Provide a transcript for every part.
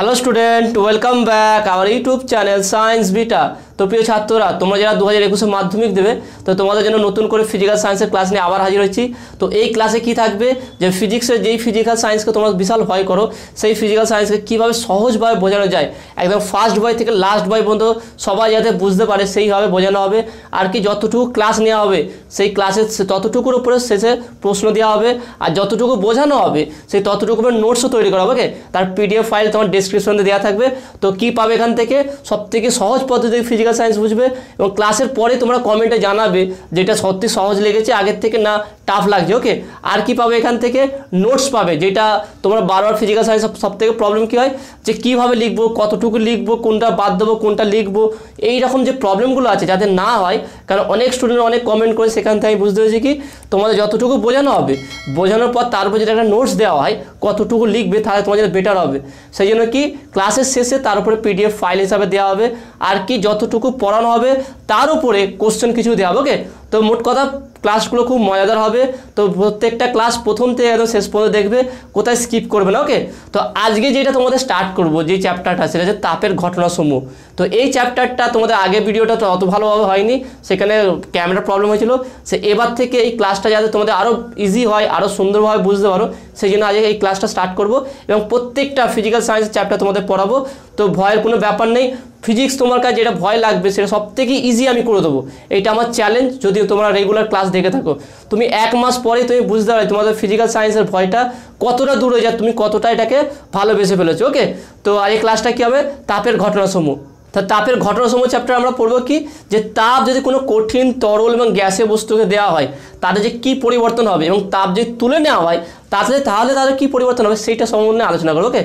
Hello student welcome back our YouTube channel science beta তো প্রিয় ছাত্ররা তোমরা যারা দু হাজার একুশে মাধ্যমিক দেবে তো তোমাদের জন্য নতুন করে ফিজিক্যাল সায়েন্সের ক্লাস নিয়ে আবার হাজির হয়েছি তো এই ক্লাসে কি থাকবে যে ফিজিক্সের যেই ফিজিক্যাল সায়েন্সকে তোমরা বিশাল ভয় করো সেই ফিজিক্যাল সায়েন্সকে কীভাবে সহজভাবে বোঝানো যায় একদম ফার্স্ট বয় থেকে লাস্ট বয় পর্যন্ত সবাই যাতে বুঝতে পারে সেইভাবে বোঝানো হবে আর কি যতটুকু ক্লাস নেওয়া হবে সেই ক্লাসের ততটুকুর উপরে শেষে প্রশ্ন দেওয়া হবে আর যতটুকু বোঝানো হবে সেই ততটুকু উপরে নোটসও তৈরি করা হবে ওকে তার পিডিএফ ফাইল তোমার ডিসক্রিপশনে দেওয়া থাকবে তো কী পাবে এখান থেকে সব থেকে সহজ পদ্ধতি ফিজিক্যাল সাইন্স সায়েন্স বুঝবে এবং ক্লাসের পরে তোমরা কমেন্টে জানাবে যেটা সত্যি সহজ লেগেছে আগের থেকে না টাফ লাগছে ওকে আর কি পাবে এখান থেকে নোটস পাবে যেটা তোমার বারবার ফিজিক্যাল সায়েন্স সব থেকে প্রবলেম কী হয় যে কিভাবে লিখবো কতটুকু লিখবো কোনটা বাদ দেবো কোনটা লিখবো এই রকম যে প্রবলেমগুলো আছে যাতে না হয় কারণ অনেক স্টুডেন্ট অনেক কমেন্ট করে সেখান থেকে আমি বুঝতে পেরেছি কি তোমাদের যতটুকু বোঝানো হবে বোঝানোর পর তারপর যেটা একটা নোটস দেওয়া হয় কতটুকু লিখবে তাহলে তোমার যেটা বেটার হবে সেই জন্য কি ক্লাসের শেষে তার উপরে পিডিএফ ফাইল হিসাবে দেওয়া হবে আর কি যতটুকু পড়ানো হবে তার উপরে কোশ্চেন কিছু দেওয়া হবে ওকে তো মোট কথা ক্লাসগুলো খুব মজাদার হবে তো প্রত্যেকটা ক্লাস প্রথম থেকে একদম শেষ পর্যন্ত দেখবে কোথায় স্কিপ করবে না ওকে তো আজকে যেটা তোমাদের স্টার্ট করব যে চ্যাপ্টারটা সেটা হচ্ছে তাপের ঘটনাসমূহ তো এই চ্যাপ্টারটা তোমাদের আগে ভিডিওটা তো অত ভালোভাবে হয়নি সেখানে ক্যামেরা প্রবলেম হয়েছিল সে এবার থেকে এই ক্লাসটা যাতে তোমাদের আরও ইজি হয় আরও সুন্দরভাবে বুঝতে পারো সেই জন্য আজকে এই ক্লাসটা স্টার্ট করব এবং প্রত্যেকটা ফিজিক্যাল সায়েন্সের চ্যাপ্টার তোমাদের পড়াবো তো ভয়ের কোনো ব্যাপার নেই ফিজিক্স তোমার কাছে যেটা ভয় লাগবে সেটা সব ইজি আমি করে দেবো এটা আমার চ্যালেঞ্জ যদিও তোমরা রেগুলার ক্লাস দেখে থাকো তুমি এক মাস পরে তুমি বুঝতে পারবে তোমাদের ফিজিক্যাল সায়েন্সের ভয়টা কতটা দূরে যায় তুমি কতটা এটাকে ভালোবেসে ফেলেছো ওকে তো আর এই ক্লাসটা কী হবে তাপের ঘটনাসমূহ তা তাপের ঘটনার সময় চ্যাপ্টার আমরা পড়ব কি যে তাপ যদি কোনো কঠিন তরল এবং গ্যাসে বস্তুকে দেওয়া হয় তাদের যে কি পরিবর্তন হবে এবং তাপ যদি তুলে নেওয়া হয় তাতে তাহলে তাদের কি পরিবর্তন হবে সেইটা সম্বন্ধে আলোচনা করবো ওকে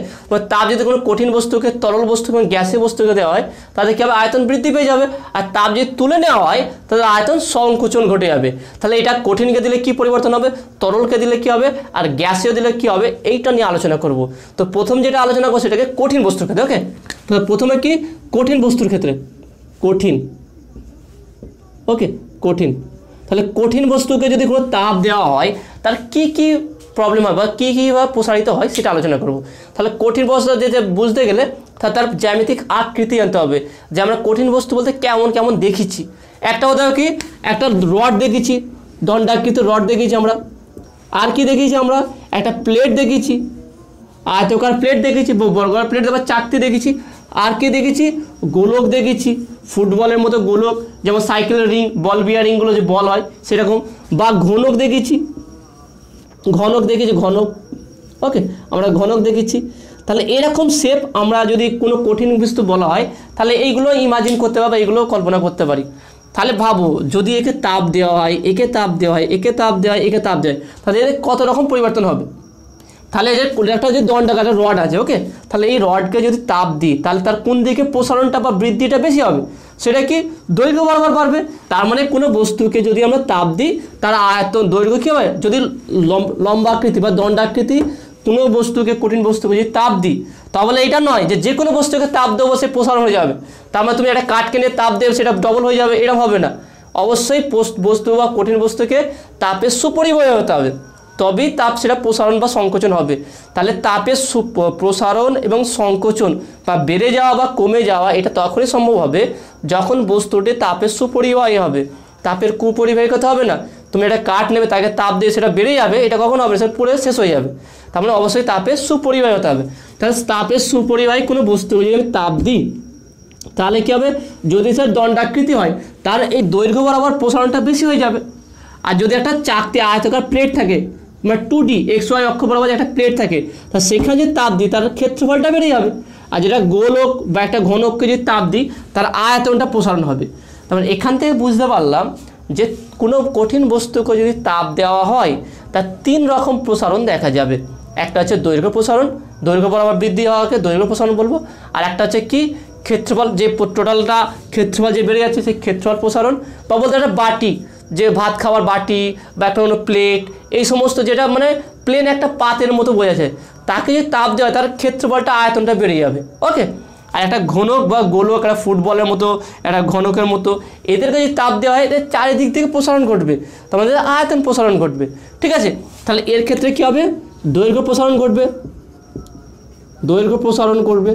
তাপ যদি কোনো কঠিন বস্তুকে তরল বস্তু এবং গ্যাসে বস্তুকে দেওয়া হয় তাদের কী হবে আয়তন বৃদ্ধি পেয়ে যাবে আর তাপ যদি তুলে নেওয়া হয় তাদের আয়তন সংকোচন ঘটে যাবে তাহলে এটা কঠিনকে দিলে কি পরিবর্তন হবে তরলকে দিলে কি হবে আর গ্যাসেও দিলে কি হবে এইটা নিয়ে আলোচনা করব তো প্রথম যেটা আলোচনা করবো সেটাকে কঠিন বস্তুকে ওকে তো প্রথমে কি কঠিন বস্তুর ক্ষেত্রে কঠিন ওকে কঠিন তাহলে কঠিন বস্তুকে যদি কোনো তাপ দেওয়া হয় তার কি কি প্রবলেম হয় বা কী কীভাবে প্রসারিত হয় সেটা আলোচনা করব তাহলে কঠিন বস্তু যেতে বুঝতে গেলে তার জ্যামিতিক আকৃতি আনতে হবে যে আমরা কঠিন বস্তু বলতে কেমন কেমন দেখেছি একটা হতে কি একটা রড দেখেছি দণ্ডাকৃত রড দেখেছি আমরা আর কি দেখেছি আমরা একটা প্লেট দেখেছি আয়তকার প্লেট দেখেছি বর্গার প্লেট তারপর চাকতি দেখেছি আর কে দেখেছি গোলক দেখেছি ফুটবলের মতো গোলক যেমন সাইকেলের রিং বল বিয়ারিংগুলো যে বল হয় সেরকম বা ঘনক দেখেছি ঘনক দেখেছি ঘনক ওকে আমরা ঘনক দেখেছি তাহলে এরকম শেপ আমরা যদি কোনো কঠিন বস্তু বলা হয় তাহলে এইগুলো ইমাজিন করতে পারবো এইগুলো কল্পনা করতে পারি তাহলে ভাবো যদি একে তাপ দেওয়া হয় একে তাপ দেওয়া হয় একে তাপ দেওয়া হয় একে তাপ দেওয়া হয় তাহলে এদের কত রকম পরিবর্তন হবে তাহলে যে একটা যে দণ্ডাকার একটা রড আছে ওকে তাহলে এই রডকে যদি তাপ দিই তাহলে তার কোন দিকে প্রসারণটা বা বৃদ্ধিটা বেশি হবে সেটা কি দৈর্ঘ্য বরাবর বাড়বে তার মানে কোনো বস্তুকে যদি আমরা তাপ দিই তার আয়তন দৈর্ঘ্য কী হবে যদি লম্বাকৃতি বা দণ্ডাকৃতি কোনো বস্তুকে কঠিন বস্তুকে যদি তাপ দিই তাহলে এটা নয় যে যে কোনো বস্তুকে তাপ দেবো সে প্রসারণ হয়ে যাবে তার মানে তুমি একটা কাঠকে নিয়ে তাপ দেবে সেটা ডবল হয়ে যাবে এরকম হবে না অবশ্যই বস্তু বা কঠিন বস্তুকে তাপের সুপরিবয় হতে হবে তবেই তাপ সেটা প্রসারণ বা সংকোচন হবে তাহলে তাপের প্রসারণ এবং সংকোচন বা বেড়ে যাওয়া বা কমে যাওয়া এটা তখনই সম্ভব হবে যখন বস্তুটি তাপের সুপরিবাহী হবে তাপের কুপরিবাহিকতা হবে না তুমি একটা কাঠ নেবে তাকে তাপ দিয়ে সেটা বেড়ে যাবে এটা কখন হবে সেটা পড়ে শেষ হয়ে যাবে তার মানে অবশ্যই তাপের সুপরিবাহী হবে তাহলে তাপের সুপরিবাহী কোনো বস্তু যদি আমি তাপ দিই তাহলে কী হবে যদি স্যার দণ্ডাকৃতি হয় তার এই দৈর্ঘ্য বরাবর প্রসারণটা বেশি হয়ে যাবে আর যদি একটা চাকতি আয়তকার প্লেট থাকে মানে টু ডি এক্স ওয়াই অক্ষ বরাবর একটা প্লেট থাকে তা সেখানে যে তাপ দিই তার ক্ষেত্রফলটা বেড়ে যাবে আর যেটা গোলক বা একটা ঘনককে যদি তাপ দিই তার আয়তনটা প্রসারণ হবে তার মানে এখান থেকে বুঝতে পারলাম যে কোনো কঠিন বস্তুকে যদি তাপ দেওয়া হয় তার তিন রকম প্রসারণ দেখা যাবে একটা হচ্ছে দৈর্ঘ্য প্রসারণ দৈর্ঘ্য বরাবর বৃদ্ধি হওয়াকে দৈর্ঘ্য প্রসারণ বলবো আর একটা হচ্ছে কি ক্ষেত্রফল যে টোটালটা ক্ষেত্রফল যে বেড়ে যাচ্ছে সেই ক্ষেত্রফল প্রসারণ বা বলতে একটা বাটি যে ভাত খাওয়ার বাটি বা একটা কোনো প্লেট এই সমস্ত যেটা মানে প্লেন একটা পাতের মতো বোঝাছে তাকে যদি তাপ দেওয়া হয় তার ক্ষেত্রফলটা আয়তনটা বেড়ে যাবে ওকে আর একটা ঘনক বা গোলক একটা ফুটবলের মতো একটা ঘনকের মতো এদেরকে যদি তাপ দেওয়া হয় এদের চারিদিক থেকে প্রসারণ ঘটবে তোমাদের মানে আয়তন প্রসারণ ঘটবে ঠিক আছে তাহলে এর ক্ষেত্রে কী হবে দৈর্ঘ্য প্রসারণ ঘটবে দৈর্ঘ্য প্রসারণ করবে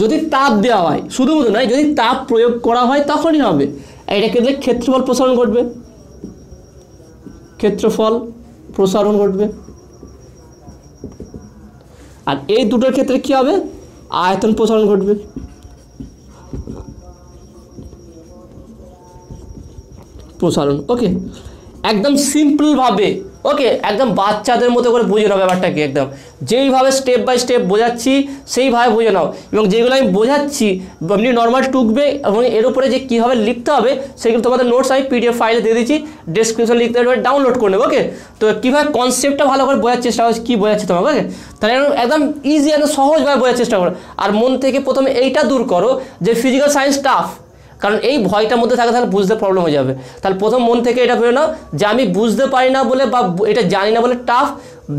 যদি তাপ দেওয়া হয় শুধুমাত্র নয় যদি তাপ প্রয়োগ করা হয় তখনই হবে এটা কেটে ক্ষেত্রফল প্রসারণ ঘটবে ক্ষেত্রফল প্রসারণ ঘটবে আর এই দুটোর ক্ষেত্রে কি হবে আয়তন প্রসারণ ঘটবে প্রসারণ ওকে একদম সিম্পলভাবে ওকে একদম বাচ্চাদের মতো করে বুঝে নাও ব্যাপারটাকে একদম যেইভাবে স্টেপ বাই স্টেপ বোঝাচ্ছি সেইভাবে বুঝে নাও এবং যেগুলো আমি বোঝাচ্ছি এমনি নর্মাল টুকবে এবং এর উপরে যে কীভাবে লিখতে হবে সেগুলো তোমাদের নোটস আমি পিডিএফ ফাইলে দিয়ে দিচ্ছি ডিসক্রিপশন লিখতে হবে ডাউনলোড করে নেবো ওকে তো কীভাবে কনসেপ্টটা ভালো করে বোঝার চেষ্টা করছি কী বোঝাচ্ছে তোমাকে ওকে তাহলে একদম ইজি একদম সহজভাবে বোঝার চেষ্টা করো আর মন থেকে প্রথমে এইটা দূর করো যে ফিজিক্যাল সায়েন্স টাফ কারণ এই ভয়টার মধ্যে থাকে তাহলে বুঝতে প্রবলেম হয়ে যাবে তাহলে প্রথম মন থেকে এটা ভেবে নাও যে আমি বুঝতে পারি না বলে বা এটা জানি না বলে টাফ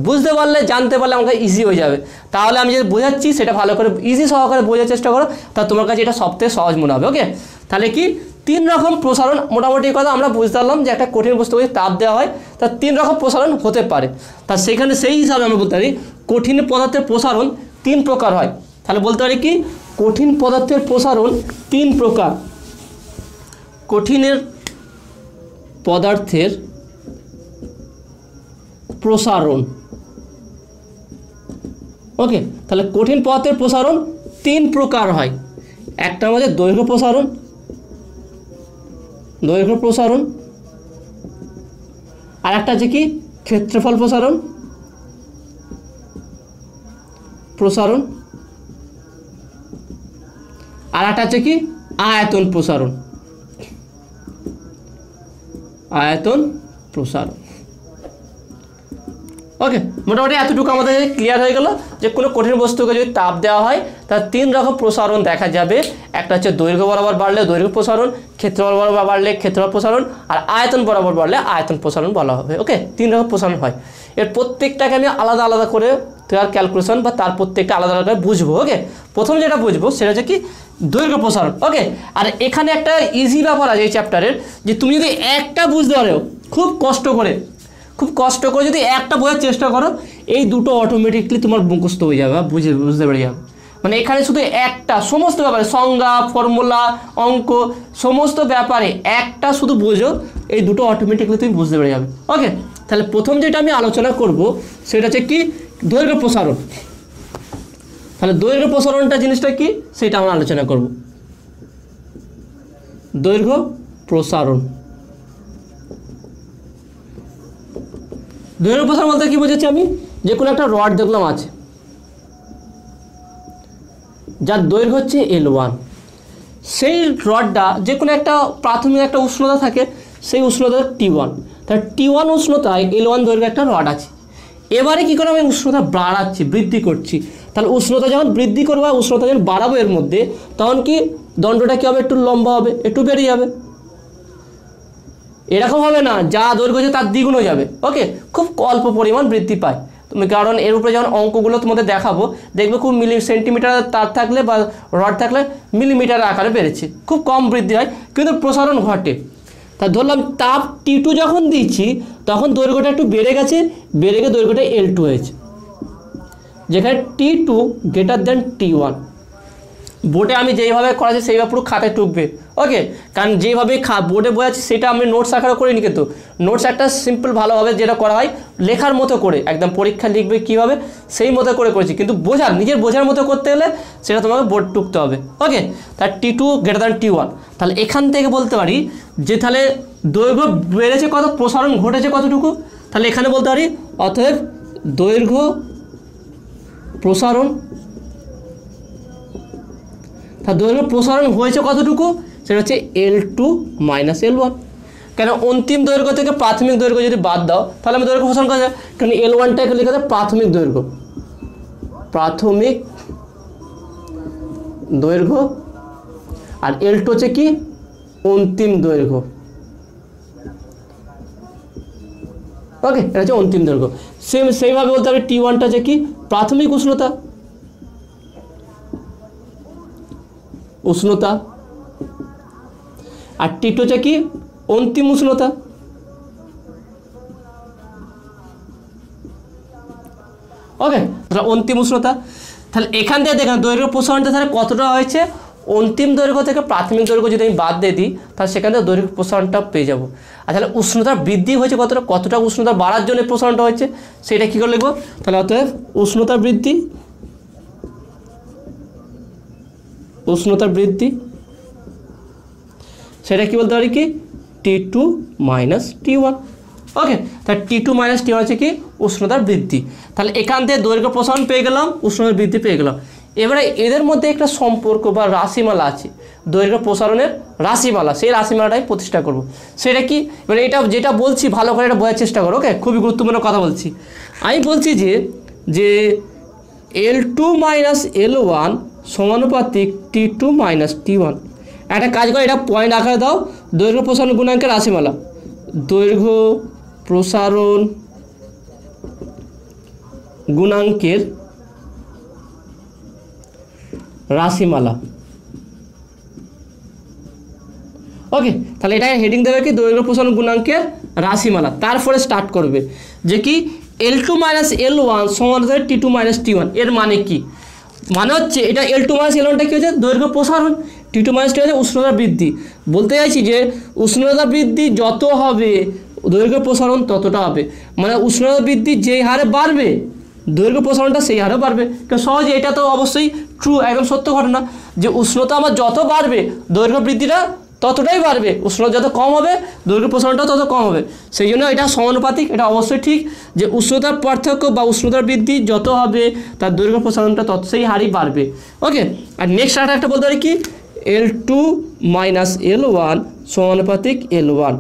বুঝতে পারলে জানতে পারলে আমাকে ইজি হয়ে যাবে তাহলে আমি যদি বোঝাচ্ছি সেটা ভালো করে ইজি সহকারে বোঝার চেষ্টা করো তা তোমার কাছে এটা সবথেকে সহজ মনে হবে ওকে তাহলে কি তিন রকম প্রসারণ মোটামুটি কথা আমরা বুঝতে পারলাম যে একটা কঠিন যদি তাপ দেওয়া হয় তার তিন রকম প্রসারণ হতে পারে তা সেখানে সেই হিসাবে আমরা বলতে পারি কঠিন পদার্থের প্রসারণ তিন প্রকার হয় তাহলে বলতে পারি কি কঠিন পদার্থের প্রসারণ তিন প্রকার কঠিনের পদার্থের প্রসারণ ওকে তাহলে কঠিন পদার্থের প্রসারণ তিন প্রকার হয় একটা আমাদের দৈর্ঘ্য প্রসারণ দৈর্ঘ্য প্রসারণ আর একটা আছে কি ক্ষেত্রফল প্রসারণ প্রসারণ আর একটা আছে কি আয়তন প্রসারণ আয়তন প্রসারণ ওকে মোটামুটি এতটুকু আমাদের ক্লিয়ার হয়ে গেল যে কোনো কঠিন বস্তুকে যদি তাপ দেওয়া হয় তার তিন রকম প্রসারণ দেখা যাবে একটা হচ্ছে দৈর্ঘ্য বরাবর বাড়লে দৈর্ঘ্য প্রসারণ ক্ষেত্র বরাবর বাড়লে ক্ষেত্র প্রসারণ আর আয়তন বরাবর বাড়লে আয়তন প্রসারণ বলা হবে ওকে তিন রকম প্রসারণ হয় এর প্রত্যেকটাকে আমি আলাদা আলাদা করে তার ক্যালকুলেশন বা তার প্রত্যেকটা আলাদা আলাদা বুঝবো ওকে প্রথম যেটা বুঝবো সেটা হচ্ছে কি দৈর্ঘ্য প্রসারণ ওকে আর এখানে একটা ইজি ব্যাপার আছে এই চ্যাপ্টারের যে তুমি যদি একটা বুঝতে পারো খুব কষ্ট করে খুব কষ্ট করে যদি একটা বোঝার চেষ্টা করো এই দুটো অটোমেটিকলি তোমার মুখস্থ হয়ে যাবে বুঝে বুঝতে পেরে যাবে মানে এখানে শুধু একটা সমস্ত ব্যাপারে সংজ্ঞা ফর্মুলা অঙ্ক সমস্ত ব্যাপারে একটা শুধু বোঝো এই দুটো অটোমেটিকলি তুমি বুঝতে পেরে যাবে ওকে তাহলে প্রথম যেটা আমি আলোচনা করব সেটা হচ্ছে কি দৈর্ঘ্য প্রসারণ তাহলে দৈর্ঘ্য প্রসারণটা জিনিসটা কি সেটা আমরা আলোচনা করব দৈর্ঘ্য প্রসারণ দৈর্ঘ্য প্রসার বলতে কি বুঝেছি আমি যে কোনো একটা রড দেখলাম আছে যার দৈর্ঘ্য হচ্ছে এল ওয়ান সেই রডটা যে কোনো একটা প্রাথমিক একটা উষ্ণতা থাকে সেই উষ্ণতা টি ওয়ান তাহলে টি ওয়ান উষ্ণতায় এল ওয়ান দৈর্ঘ্য একটা রড আছে এবারে কী করে আমি উষ্ণতা বাড়াচ্ছি বৃদ্ধি করছি তাহলে উষ্ণতা যখন বৃদ্ধি করবো উষ্ণতা যখন বাড়াবো এর মধ্যে তখন কি দণ্ডটা কী হবে একটু লম্বা হবে একটু বেড়ে যাবে এরকম হবে না যা দৈর্ঘ্য তার হয়ে যাবে ওকে খুব অল্প পরিমাণ বৃদ্ধি পায় তুমি কারণ এর উপরে যখন অঙ্কগুলো তোমাদের দেখাবো দেখবে খুব মিলি সেন্টিমিটার তার থাকলে বা রড থাকলে মিলিমিটার আকারে বেড়েছে খুব কম বৃদ্ধি হয় কিন্তু প্রসারণ ঘটে তা ধরলাম তাপ টি টু যখন দিচ্ছি তখন দৈর্ঘ্যটা একটু বেড়ে গেছে বেড়ে গিয়ে দৈর্ঘ্যটা এল টু হয়েছে যেখানে T two greater then T one বোটে আমি যেইভাবে করাচ্ছি সেইভাবে পুরো খাতায় টুকবে ওকে কারণ যেইভাবে খা বোর্ডে বোঝাচ্ছি সেটা আমি নোটস আকারে করিনি কিন্তু নোটস একটা সিম্পল ভালোভাবে যেটা করা হয় লেখার মতো করে একদম পরীক্ষা লিখবে কীভাবে সেই মতো করে করেছি কিন্তু বোঝার নিজের বোঝার মতো করতে গেলে সেটা তোমাকে বোর্ড টুকতে হবে ওকে তার T two greater than T one তাহলে এখান থেকে বলতে পারি যে তাহলে দৈর্ঘ্য বেড়েছে কত প্রসারণ ঘটেছে কতটুকু তাহলে এখানে বলতে পারি অতএব দৈর্ঘ্য প্রসারণ তা দৈর্ঘ্য প্রসারণ হয়েছে কতটুকু সেটা হচ্ছে L two minus L one কেন অন্তিম দৈর্ঘ্য থেকে প্রাথমিক দৈর্ঘ্য যদি বাদ দাও তাহলে আমি দৈর্ঘ্য প্রসারণ করা যায় কারণ এল ওয়ানটাকে লিখে যায় প্রাথমিক দৈর্ঘ্য প্রাথমিক দৈর্ঘ্য আর এল টু হচ্ছে কি অন্তিম দৈর্ঘ্য ওকে এটা হচ্ছে অন্তিম দৈর্ঘ্য সেম সেইভাবে বলতে হবে টি ওয়ানটা হচ্ছে কি প্রাথমিক উষ্ণতা উষ্ণতা আর টিট হচ্ছে কি অন্তিম উষ্ণতা ওকে তাহলে অন্তিম উষ্ণতা তাহলে এখান থেকে দেখেন দৈর্ঘ্য প্রসারণটা তাহলে কতটা হয়েছে অন্তিম দৈর্ঘ্য থেকে প্রাথমিক দৈর্ঘ্য যদি আমি বাদ দিয়ে দিই তাহলে সেখান থেকে দৈর্ঘ্য প্রসারণটা পেয়ে যাবো আর তাহলে উষ্ণতা বৃদ্ধি হয়েছে কতটা কতটা উষ্ণতা বাড়ার জন্য প্রসারণটা হয়েছে সেটা কী করে লিখবো তাহলে অতএব উষ্ণতা বৃদ্ধি উষ্ণতা বৃদ্ধি সেটা কি বলতে পারি কি T two minus T one okay তাহলে T two minus T one হচ্ছে কি উষ্ণতার বৃদ্ধি তাহলে এখান থেকে দৈর্ঘ্য প্রসারণ পেয়ে গেলাম উষ্ণতার বৃদ্ধি পেয়ে গেলাম এবারে এদের মধ্যে একটা সম্পর্ক বা রাশিমালা আছে দৈর্ঘ্য প্রসারণের রাশিমালা সেই রাশিমালাটাই প্রতিষ্ঠা করব। সেটা কি মানে এটা যেটা বলছি ভালো করে এটা বোঝার চেষ্টা করো ওকে খুবই গুরুত্বপূর্ণ কথা বলছি আমি বলছি যে যে L two minus L one সমানুপাতিক T two minus T one একটা কাজ করে এটা পয়েন্ট আকারে দাও দৈর্ঘ্য প্রসারণ গুণাঙ্কের রাশিমালা দৈর্ঘ্য প্রসারণ গুণাঙ্কের রাশিমালা ওকে তাহলে এটা হেডিং দেবে কি দৈর্ঘ্য প্রসারণ গুণাঙ্কের রাশিমালা তারপরে স্টার্ট করবে যে কি L two minus L one সমান T two minus T one এর মানে কী মানে হচ্ছে এটা এল টু মাইনাস এল কী হচ্ছে দৈর্ঘ্য প্রসারণ টি টু টি হচ্ছে উষ্ণতা বৃদ্ধি বলতে চাইছি যে উষ্ণতা বৃদ্ধি যত হবে দৈর্ঘ্য প্রসারণ ততটা হবে মানে উষ্ণতা বৃদ্ধি যেই হারে বাড়বে দৈর্ঘ্য প্রসারণটা সেই হারে বাড়বে সহজে এটা তো অবশ্যই ট্রু একদম সত্য ঘটনা যে উষ্ণতা আমার যত বাড়বে দৈর্ঘ্য বৃদ্ধিটা ততটাই বাড়বে উষ্ণতা যত কম হবে দুর্গের প্রসারণটা তত কম হবে সেই জন্য এটা সমানুপাতিক এটা অবশ্যই ঠিক যে উষ্ণতার পার্থক্য বা উষ্ণতার বৃদ্ধি যত হবে তার দুর্গের প্রসারণটা তত সেই হারই বাড়বে ওকে আর নেক্সট আর একটা বলতে পারি কি L two minus L one সমানুপাতিক এল ওয়ান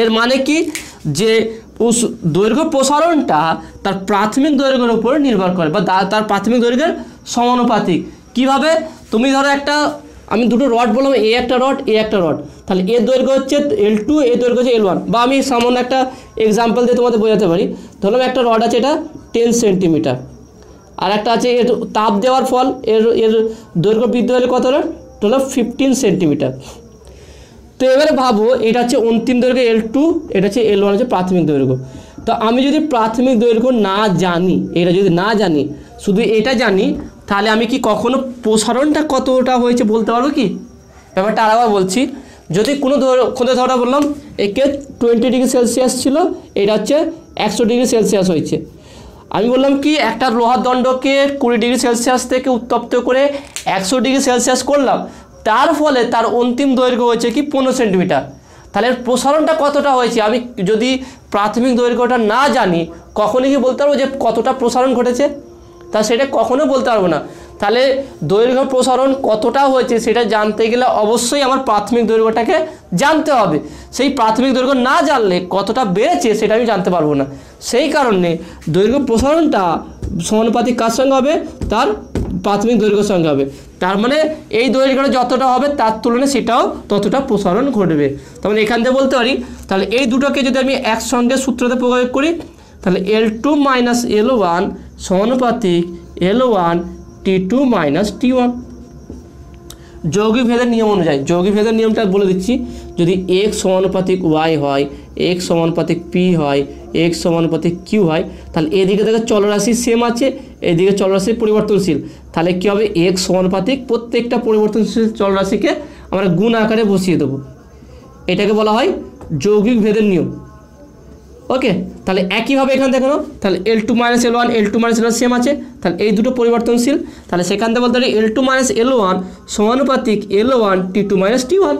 এর মানে কি যে দৈর্ঘ্য প্রসারণটা তার প্রাথমিক দৈর্ঘ্যের উপর নির্ভর করে বা তার প্রাথমিক দৈর্ঘ্যের সমানুপাতিক কিভাবে তুমি ধরো একটা আমি দুটো রড বললাম এ একটা রড এ একটা রড তাহলে এর দৈর্ঘ্য হচ্ছে এল টু এ দৈর্ঘ্য হচ্ছে এল ওয়ান বা আমি সামান্য একটা এক্সাম্পল দিয়ে তোমাদের বোঝাতে পারি ধরলাম একটা রড আছে এটা টেন সেন্টিমিটার আর একটা আছে এর তাপ দেওয়ার ফল এর এর দৈর্ঘ্য বৃদ্ধি হলে কত রড ধরলাম ফিফটিন সেন্টিমিটার তো এবারে ভাবো এটা হচ্ছে অন্তিম দৈর্ঘ্য এল টু এটা হচ্ছে এল ওয়ান হচ্ছে প্রাথমিক দৈর্ঘ্য তো আমি যদি প্রাথমিক দৈর্ঘ্য না জানি এটা যদি না জানি শুধু এটা জানি তাহলে আমি কি কখনো প্রসারণটা কতটা হয়েছে বলতে পারবো কি ব্যাপারটা আরেকবার বলছি যদি কোনো কোনো ধরা বললাম একে টোয়েন্টি ডিগ্রি সেলসিয়াস ছিল এটা হচ্ছে একশো ডিগ্রি সেলসিয়াস হয়েছে আমি বললাম কি একটা লোহার দণ্ডকে কুড়ি ডিগ্রি সেলসিয়াস থেকে উত্তপ্ত করে একশো ডিগ্রি সেলসিয়াস করলাম তার ফলে তার অন্তিম দৈর্ঘ্য হয়েছে কি পনেরো সেন্টিমিটার তাহলে প্রসারণটা কতটা হয়েছে আমি যদি প্রাথমিক দৈর্ঘ্যটা না জানি কখনই কি বলতে পারবো যে কতটা প্রসারণ ঘটেছে তা সেটা কখনো বলতে পারবো না তাহলে দৈর্ঘ্য প্রসারণ কতটা হয়েছে সেটা জানতে গেলে অবশ্যই আমার প্রাথমিক দৈর্ঘ্যটাকে জানতে হবে সেই প্রাথমিক দৈর্ঘ্য না জানলে কতটা বেড়েছে সেটা আমি জানতে পারবো না সেই কারণে দৈর্ঘ্য প্রসারণটা সমানুপাতিক কার সঙ্গে হবে তার প্রাথমিক দৈর্ঘ্যের সঙ্গে হবে তার মানে এই দৈর্ঘ্যটা যতটা হবে তার তুলনায় সেটাও ততটা প্রসারণ ঘটবে তার মানে এখান থেকে বলতে পারি তাহলে এই দুটোকে যদি আমি একসঙ্গে সূত্রতে প্রয়োগ করি তাহলে L two minus L one সমানুপাতিক L one T two minus T one যৌগিক ভেদের নিয়ম অনুযায়ী যৌগিক ভেদের নিয়মটা বলে দিচ্ছি যদি এক সমানুপাতিক ওয়াই হয় এক সমানুপাতিক পি হয় এক সমানুপাতিক কিউ হয় তাহলে এদিকে দেখো চলরাশি সেম আছে এদিকে চলরাশি পরিবর্তনশীল তাহলে কী হবে এক সমানুপাতিক প্রত্যেকটা পরিবর্তনশীল চলরাশিকে আমরা গুণ আকারে বসিয়ে দেবো এটাকে বলা হয় যৌগিক ভেদের নিয়ম ওকে তাহলে একইভাবে এখানে দেখানো তাহলে L two minus L one L two minus L one same আছে তাহলে এই দুটো পরিবর্তনশীল তাহলে সেখান থেকে বলতে পারি L two minus L one সমানুপাতিক L one T two minus T one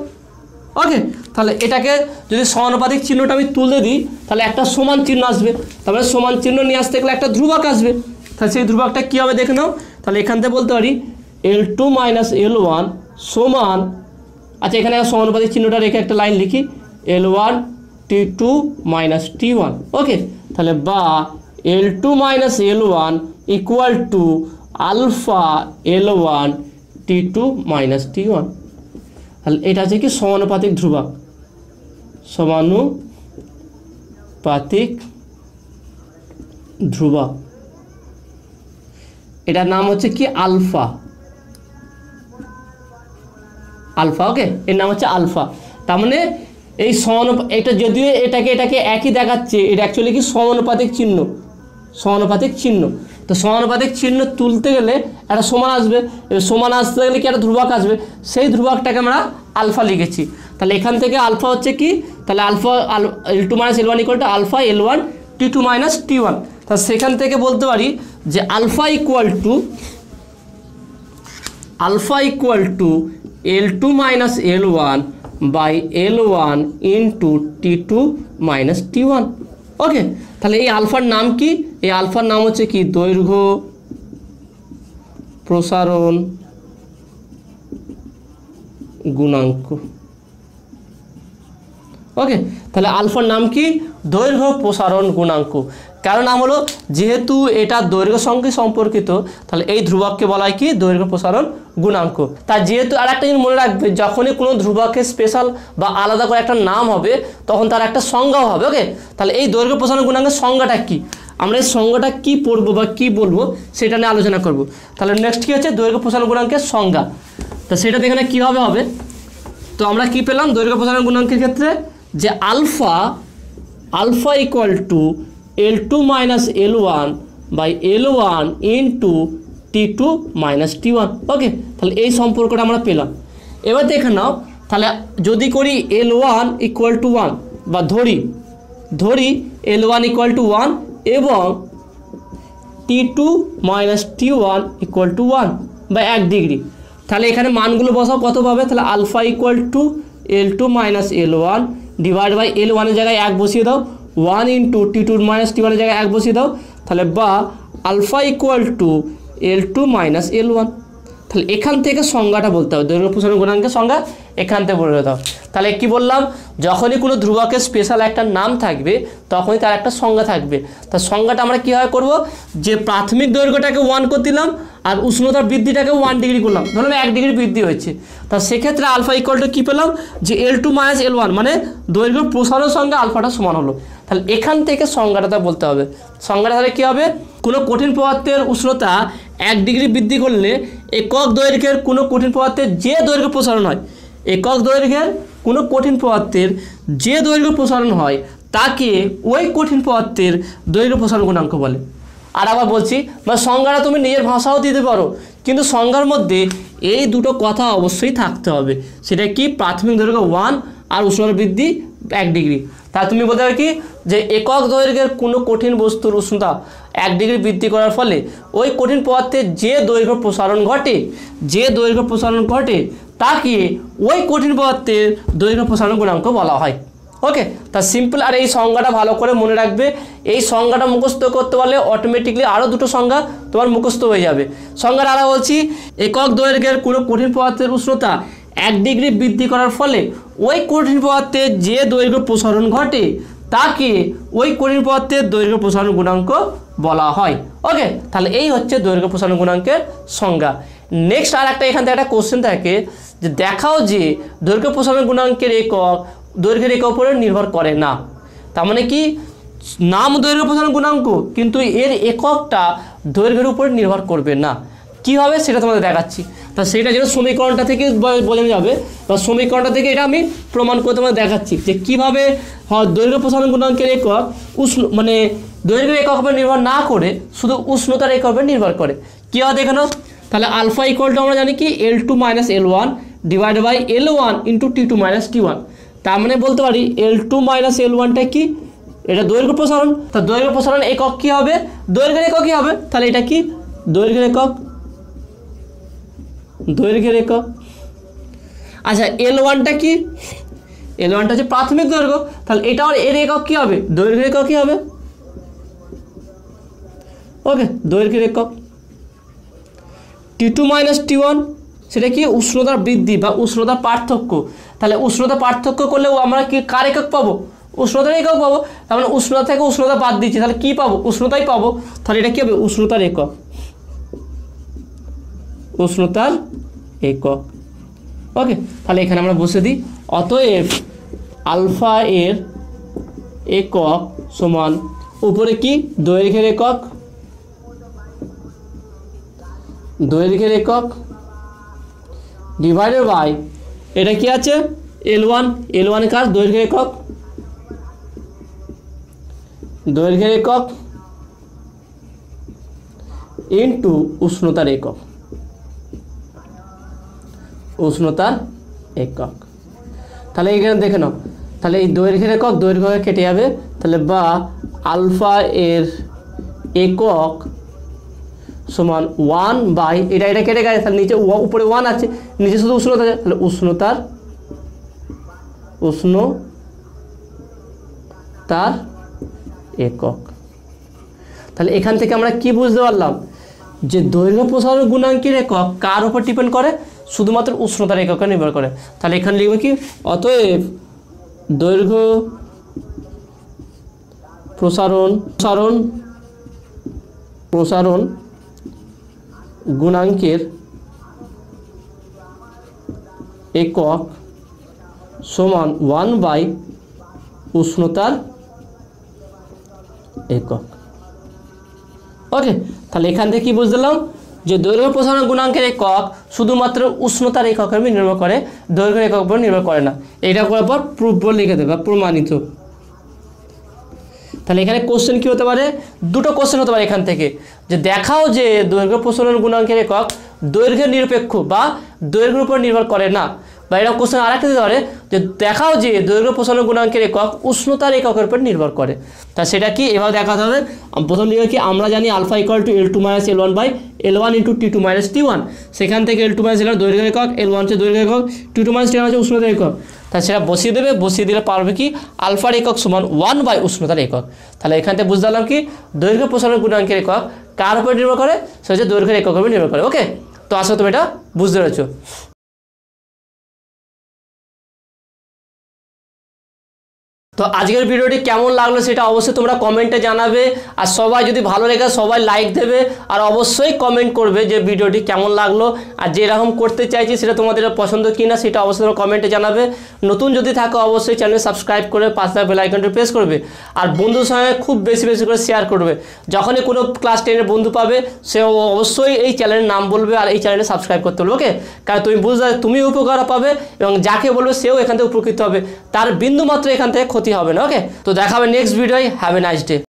okay তাহলে এটাকে যদি সমানুপাতিক চিহ্নটা আমি তুলে দিই তাহলে একটা সমান চিহ্ন আসবে তারপরে সমান চিহ্ন নিয়ে আসতে গেলে একটা ধ্রুবক আসবে তাহলে সেই ধ্রুবকটা কী হবে দেখে নাও তাহলে এখান থেকে বলতে পারি L two minus L one সমান আচ্ছা এখানে সমানুপাতিক চিহ্নটা রেখে একটা লাইন লিখি L one T two minus T one okay তাহলে বা L two minus L one equal to alpha L one T two minus T one তাহলে এটা হচ্ছে কি সমানুপাতিক ধ্রুবক সমানুপাতিক ধ্রুবক এটার নাম হচ্ছে কি আলফা আলফা ওকে এর নাম হচ্ছে আলফা তার মানে এই সমানুপ এটা যদিও এটাকে এটাকে একই দেখাচ্ছে এটা অ্যাকচুয়ালি কি সমানুপাতিক চিহ্ন সমানুপাতিক চিহ্ন তো সমানুপাতিক চিহ্ন তুলতে গেলে একটা সমান আসবে সমান আসতে গেলে কি একটা ধ্রুবক আসবে সেই ধ্রুবকটাকে আমরা আলফা লিখেছি তাহলে এখান থেকে আলফা হচ্ছে কি তাহলে আলফা আল L two minus L one equal to alpha L one T two minus T one তা সেখান থেকে বলতে পারি যে alpha equal to alpha equal to L two minus L one by L one into T two minus T one okay তাহলে এই আলফার নাম কি এই আলফার নাম হচ্ছে কি দৈর্ঘ্য প্রসারণ গুণাঙ্ক ওকে তাহলে আলফার নাম কি দৈর্ঘ্য প্রসারণ গুণাঙ্ক কারণ নাম হলো যেহেতু এটা দৈর্ঘ্য সঙ্গে সম্পর্কিত তাহলে এই ধ্রুবককে বলা হয় কি দৈর্ঘ্য প্রসারণ গুণাঙ্ক তা যেহেতু আর একটা জিনিস মনে রাখবে যখনই কোনো ধ্রুবকের স্পেশাল বা আলাদা করে একটা নাম হবে তখন তার একটা সংজ্ঞাও হবে ওকে তাহলে এই দৈর্ঘ্য প্রসারণ গুণাঙ্কের সংজ্ঞাটা কি আমরা এই সংজ্ঞাটা কি পড়বো বা কি বলবো সেটা নিয়ে আলোচনা করব তাহলে নেক্সট কী হচ্ছে দৈর্ঘ্য প্রসারণ গুণাঙ্কের সংজ্ঞা তো দেখে না কীভাবে হবে তো আমরা কি পেলাম দৈর্ঘ্য প্রসারণ গুণাঙ্কের ক্ষেত্রে যে alpha alpha equal to L two minus L one by L one into T two minus T one okay তাহলে এই সম্পর্কটা আমরা পেলাম এবার দেখে নাও তাহলে যদি করি L one equal to one বা ধরি ধরি L one equal to one এবং T two minus T one equal to one বা এক ডিগ্রি তাহলে এখানে মানগুলো বসাও কত পাবে তাহলে alpha equal to L two minus L one divide by L ওয়ানের জায়গায় এক বসিয়ে দাও one into T two minus T ওয়ানের জায়গায় এক বসিয়ে দাও তাহলে বা alpha equal to L two minus L one তাহলে এখান থেকে সংজ্ঞাটা বলতে হবে দৈর্ঘ্য প্রসারণ গুণাঙ্কের সংজ্ঞা এখান থেকে বলে দাও তাহলে কি বললাম যখনই কোনো ধ্রুবকের স্পেশাল একটা নাম থাকবে তখনই তার একটা সংজ্ঞা থাকবে তা সংজ্ঞাটা আমরা কীভাবে করব যে প্রাথমিক দৈর্ঘ্যটাকে ওয়ান করে দিলাম আর উষ্ণতার বৃদ্ধিটাকে ওয়ান ডিগ্রি করলাম ধরুন এক ডিগ্রি বৃদ্ধি হয়েছে তা সেক্ষেত্রে আলফা ইকুয়াল টু কী পেলাম যে L two minus L one মানে দৈর্ঘ্য প্রসারণের সঙ্গে আলফাটা সমান হলো তাহলে এখান থেকে সংজ্ঞাটা বলতে হবে সংজ্ঞাটা তাহলে কী হবে কোনো কঠিন পদার্থের উষ্ণতা এক ডিগ্রি বৃদ্ধি করলে একক দৈর্ঘ্যের কোনো কঠিন পদার্থের যে দৈর্ঘ্য প্রসারণ হয় একক দৈর্ঘ্যের কোনো কঠিন পদার্থের যে দৈর্ঘ্য প্রসারণ হয় তাকে ওই কঠিন পদার্থের দৈর্ঘ্য প্রসারণ গুণাঙ্ক বলে আর আবার বলছি বা সংজ্ঞাটা তুমি নিজের ভাষাও দিতে পারো কিন্তু সংজ্ঞার মধ্যে এই দুটো কথা অবশ্যই থাকতে হবে সেটা কি প্রাথমিক দৈর্ঘ্য ওয়ান আর উষ্ণতা বৃদ্ধি এক ডিগ্রি তাহলে তুমি বলতে পারো কি যে একক দৈর্ঘ্যের কোনো কঠিন বস্তুর উষ্ণতা এক ডিগ্রি বৃদ্ধি করার ফলে ওই কঠিন পদার্থের যে দৈর্ঘ্য প্রসারণ ঘটে যে দৈর্ঘ্য প্রসারণ ঘটে তাকে ওই কঠিন পদার্থের দৈর্ঘ্য প্রসারণ গুণাঙ্ক বলা হয় ওকে তা সিম্পল আর এই সংজ্ঞাটা ভালো করে মনে রাখবে এই সংজ্ঞাটা মুখস্থ করতে পারলে অটোমেটিকলি আরও দুটো সংজ্ঞা তোমার মুখস্থ হয়ে যাবে সংজ্ঞাটা আরও বলছি একক দৈর্ঘ্যের কোনো কঠিন পদার্থের উষ্ণতা এক ডিগ্রি বৃদ্ধি করার ফলে ওই কঠিন পদার্থে যে দৈর্ঘ্য প্রসারণ ঘটে তাকে ওই কঠিন পদার্থের দৈর্ঘ্য প্রসারণ গুণাঙ্ক বলা হয় ওকে তাহলে এই হচ্ছে দৈর্ঘ্য প্রসারণ গুণাঙ্কের সংজ্ঞা নেক্সট আর একটা এখান থেকে একটা কোশ্চেন থাকে যে দেখাও যে দৈর্ঘ্য প্রসারণ গুণাঙ্কের একক দৈর্ঘ্যের একক উপরে নির্ভর করে না তার মানে কি নাম দৈর্ঘ্য প্রসারণ গুণাঙ্ক কিন্তু এর এককটা দৈর্ঘ্যের উপরে নির্ভর করবে না কি হবে সেটা তোমাদের দেখাচ্ছি তা সেটা যেটা সমীকরণটা থেকে বোঝানো যাবে বা সমীকরণটা থেকে এটা আমি প্রমাণ করে তোমাদের দেখাচ্ছি যে কীভাবে দৈর্ঘ্য প্রসারণ গুণাঙ্কের একক উষ্ণ মানে দৈর্ঘ্য একক উপর নির্ভর না করে শুধু উষ্ণতার একক উপর নির্ভর করে কী হয় দেখানো তাহলে আলফা ইকুয়াল টু আমরা জানি কি L two minus L one divide by L one into T two minus T one তার মানে বলতে পারি এল টু মাইনাস এল ওয়ানটা কি এটা দৈর্ঘ্য প্রসারণ তা দৈর্ঘ্য প্রসারণ একক কী হবে দৈর্ঘ্যের একক কী হবে তাহলে এটা কি দৈর্ঘ্যের একক দৈর্ঘ্যের একক আচ্ছা এল ওয়ানটা কি এল ওয়ানটা হচ্ছে প্রাথমিক দৈর্ঘ্য তাহলে এটা আর এর একক কী হবে দৈর্ঘ্যের একক কী হবে ওকে দৈর্ঘ্যের একক T two minus T one সেটা কি উষ্ণতার বৃদ্ধি বা উষ্ণতার পার্থক্য তাহলে উষ্ণতা পার্থক্য করলেও আমরা কি কার একক পাবো উষ্ণতার একক পাবো তার মানে উষ্ণতা থেকে উষ্ণতা বাদ দিচ্ছি তাহলে কী পাবো উষ্ণতাই পাবো তাহলে এটা কী হবে উষ্ণতার একক উষ্ণতার একক ওকে তাহলে এখানে আমরা বসে দিই অতএব আলফা এর একক সমান উপরে কি দৈর্ঘ্যের একক দৈর্ঘ্যের একক ডিভাইডেড বাই এটা কি আছে এল ওয়ান এল ওয়ান কার দৈর্ঘ্যের একক দৈর্ঘ্যের একক ইন্টু উষ্ণতার একক উষ্ণতার একক তাহলে এখানে দেখে নাও তাহলে এই দৈর্ঘ্যের একক দৈর্ঘ্য কেটে যাবে তাহলে বা আলফা এর একক সমান ওয়ান বাই এটা এটা কেটে গেছে তাহলে নিচে উপরে ওয়ান আছে নিচে শুধু উষ্ণতা আছে তাহলে উষ্ণতার উষ্ণ তার একক তাহলে এখান থেকে আমরা কি বুঝতে পারলাম যে দৈর্ঘ্য প্রসারণ গুণাঙ্কের একক কার উপর ডিপেন্ড করে শুধুমাত্র উষ্ণতার এককে নির্ভর করে তাহলে এখানে লিখবে কি অতএব দৈর্ঘ্য প্রসারণ প্রসারণ প্রসারণ গুণাঙ্কের একক সমান ওয়ান বাই উষ্ণতার একক ওকে তাহলে এখান থেকে কি বুঝলাম যে দৈর্ঘ্য প্রসারণ গুণাঙ্কের একক শুধুমাত্র উষ্ণতার এককের উপর নির্ভর করে দৈর্ঘ্যের একক উপর নির্ভর করে না এটা করার পর প্রুফ লিখে দেবে প্রমাণিত তাহলে এখানে কোশ্চেন কী হতে পারে দুটো কোশ্চেন হতে পারে এখান থেকে যে দেখাও যে দৈর্ঘ্য প্রসারণ গুণাঙ্কের একক দৈর্ঘ্যের নিরপেক্ষ বা দৈর্ঘ্যের উপর নির্ভর করে না বা এরকম কোশ্চেন আর একটা দিতে পারে যে দেখাও যে দৈর্ঘ্য প্রসারণ গুণাঙ্কের একক উষ্ণতার এককের উপর নির্ভর করে তা সেটা কি এভাবে দেখাতে হবে প্রথম দিকে কি আমরা জানি alpha equal to L two minus L one by L one into T two minus T one সেখান থেকে এল টু মাইনাস এল দৈর্ঘ্য একক এল ওয়ান হচ্ছে দৈর্ঘ্য একক T two minus T one হচ্ছে উষ্ণতা একক তা সেটা বসিয়ে দেবে বসিয়ে দিলে পারবে কি আলফার একক সমান ওয়ান বাই উষ্ণতার একক তাহলে এখান থেকে বুঝতে পারলাম কি দৈর্ঘ্য প্রসারণ গুণাঙ্কের একক কার উপর নির্ভর করে সে হচ্ছে দৈর্ঘ্যের এককের উপর নির্ভর করে ওকে তো আসলে তুমি এটা বুঝতে পেরেছো তো আজকের ভিডিওটি কেমন লাগলো সেটা অবশ্যই তোমরা কমেন্টে জানাবে আর সবাই যদি ভালো লেগে সবাই লাইক দেবে আর অবশ্যই কমেন্ট করবে যে ভিডিওটি কেমন লাগলো আর যেরকম করতে চাইছি সেটা তোমাদের পছন্দ কি না সেটা অবশ্যই তোমরা কমেন্টে জানাবে নতুন যদি থাকো অবশ্যই চ্যানেল সাবস্ক্রাইব করে পাঁচটা বেল আইকনটি প্রেস করবে আর বন্ধুর সঙ্গে খুব বেশি বেশি করে শেয়ার করবে যখনই কোনো ক্লাস টেনের বন্ধু পাবে সে অবশ্যই এই চ্যানেলের নাম বলবে আর এই চ্যানেলে সাবস্ক্রাইব করতে বলবে ওকে কারণ তুমি বুঝতে তুমি উপকার পাবে এবং যাকে বলবে সেও এখান থেকে উপকৃত হবে তার বিন্দুমাত্র এখান থেকে ক্ষতি ভর্তি হবে না ওকে তো দেখাবে নেক্সট ভিডিওয় হ্যাভ এ নাইস ডে